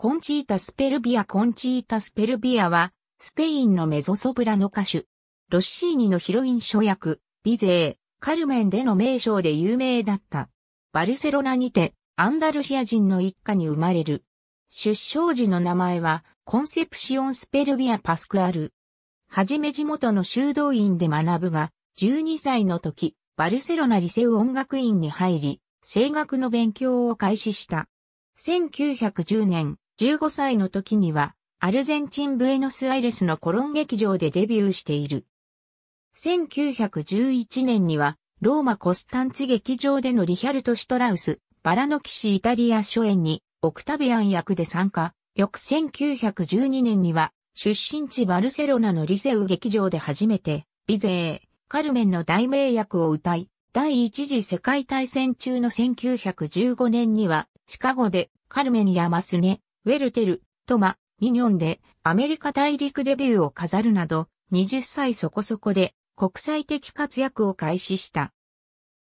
コンチータ・スペルビア・コンチータ・スペルビアは、スペインのメゾソプラの歌手。ロッシーニのヒロイン諸役、ビゼー、カルメンでの名称で有名だった。バルセロナにて、アンダルシア人の一家に生まれる。出生時の名前は、コンセプシオン・スペルビア・パスクアル。はじめ地元の修道院で学ぶが、12歳の時、バルセロナリセウ音楽院に入り、声楽の勉強を開始した。1910年、15歳の時には、アルゼンチンブエノスアイレスのコロン劇場でデビューしている。1911年には、ローマコスタンツ劇場でのリヒャルト・シュトラウス、バラノキシイタリア初演に、オクタビアン役で参加。翌1912年には、出身地バルセロナのリセウ劇場で初めて、ビゼー、カルメンの大名役を歌い、第一次世界大戦中の1915年には、シカゴでカルメンやマスネ、ウェルテル、トマ、ミニョンでアメリカ大陸デビューを飾るなど、20歳そこそこで国際的活躍を開始した。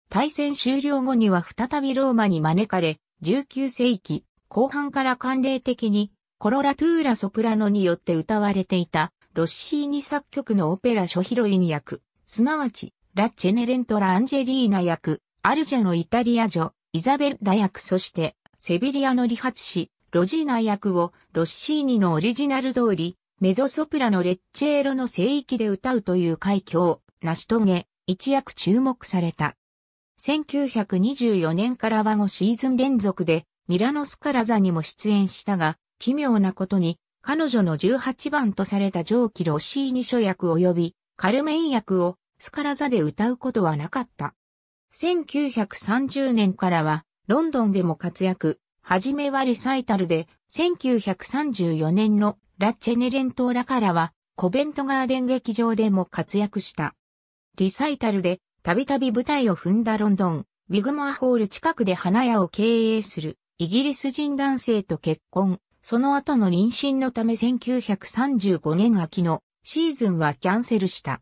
対戦終了後には再びローマに招かれ、19世紀後半から慣例的にコロラトゥーラソプラノによって歌われていたロッシーニ作曲のオペラショヒロイン役、すなわちラ・ッチェネレントラ・アンジェリーナ役、アルジャのイタリア女、イザベッラ役そしてセビリアの理髪師、ロジーナ役をロッシーニのオリジナル通り、メゾソプラのレッチェーロの聖域で歌うという快挙を成し遂げ、一躍注目された。1924年からは5シーズン連続で、ミラノスカラザにも出演したが、奇妙なことに、彼女の18番とされた上記ロッシーニ書役及び、カルメン役をスカラザで歌うことはなかった。1930年からは、ロンドンでも活躍、はじめはリサイタルで、1934年のラ・ッチェネレントーラからは、コベントガーデン劇場でも活躍した。リサイタルで、たびたび舞台を踏んだロンドン、ウィグモアホール近くで花屋を経営する、イギリス人男性と結婚、その後の妊娠のため1935年秋のシーズンはキャンセルした。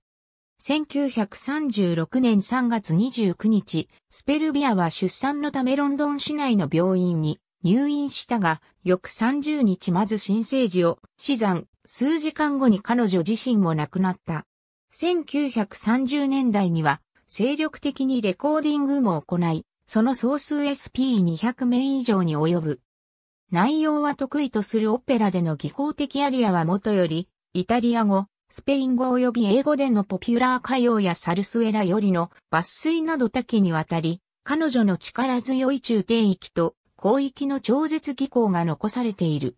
1936年3月29日、スペルビアは出産のためロンドン市内の病院に入院したが、翌30日まず新生児を死産、数時間後に彼女自身も亡くなった。1930年代には、精力的にレコーディングも行い、その総数 SP200 名以上に及ぶ。内容は得意とするオペラでの技巧的アリアはもとより、イタリア語、スペイン語及び英語でのポピュラー歌謡やサルスエラよりの抜粋など多岐にわたり、彼女の力強い中低域と広域の超絶技巧が残されている。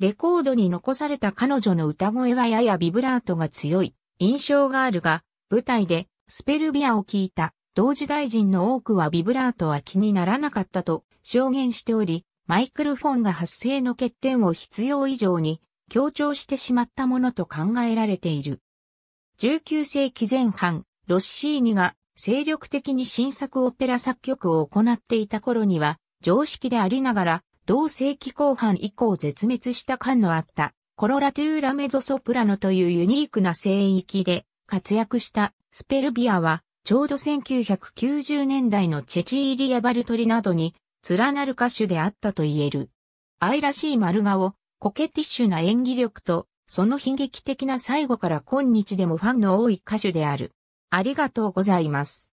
レコードに残された彼女の歌声はややビブラートが強い印象があるが、舞台でスペルビアを聴いた同時代人の多くはビブラートは気にならなかったと証言しており、マイクロフォンが発生の欠点を必要以上に強調してしまったものと考えられている。19世紀前半、ロッシーニが精力的に新作オペラ作曲を行っていた頃には、常識でありながら、同世紀後半以降絶滅した感のあった、コロラトゥーラメゾソプラノというユニークな聖域で活躍したスペルビアは、ちょうど1990年代のチェチーリア・バルトリなどに連なる歌手であったと言える。愛らしい丸顔、コケティッシュな演技力と、その悲劇的な最後から今日でもファンの多い歌手である。ありがとうございます。